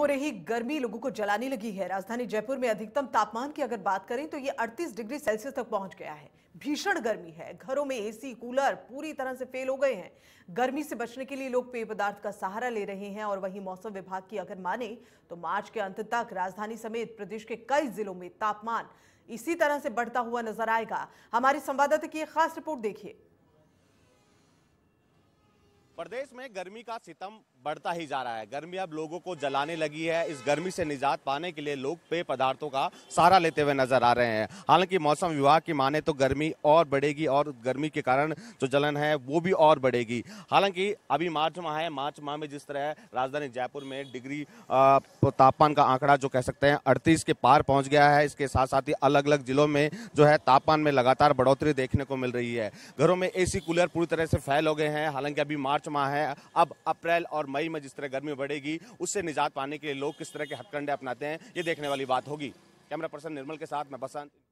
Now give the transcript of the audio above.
हो रही गर्मी लोगों को जलाने लगी है राजधानी जयपुर में अधिकतम तापमान की अगर बात करें तो ये 38 डिग्री सेल्सियस तक पहुंच गया है भीषण गर्मी है घरों में एसी कूलर पूरी तरह से फेल हो गए हैं गर्मी से बचने के लिए लोग पेय पदार्थ का सहारा ले रहे हैं और वहीं मौसम विभाग की अगर माने तो मार्च के अंत तक राजधानी समेत प्रदेश के कई जिलों में तापमान इसी तरह से बढ़ता हुआ नजर आएगा हमारे संवाददाता की एक खास रिपोर्ट देखिए प्रदेश में गर्मी का सितम बढ़ता ही जा रहा है गर्मी अब लोगों को जलाने लगी है इस गर्मी से निजात पाने के लिए लोग पेय पदार्थों का सहारा लेते हुए नजर आ रहे हैं हालांकि मौसम विभाग की माने तो गर्मी और बढ़ेगी और गर्मी के कारण जो जलन है वो भी और बढ़ेगी हालांकि अभी मार्च माह है मार्च माह में जिस तरह राजधानी जयपुर में डिग्री तापमान का आंकड़ा जो कह सकते हैं अड़तीस के पार पहुँच गया है इसके साथ साथ ही अलग अलग जिलों में जो है तापमान में लगातार बढ़ोतरी देखने को मिल रही है घरों में ए कूलर पूरी तरह से फैल हो गए हैं हालांकि अभी मार्च माह है अब अप्रैल और मई में जिस तरह गर्मी बढ़ेगी उससे निजात पाने के लिए लोग किस तरह के हथकंडे अपनाते हैं ये देखने वाली बात होगी कैमरा पर्सन निर्मल के साथ मैं बसंत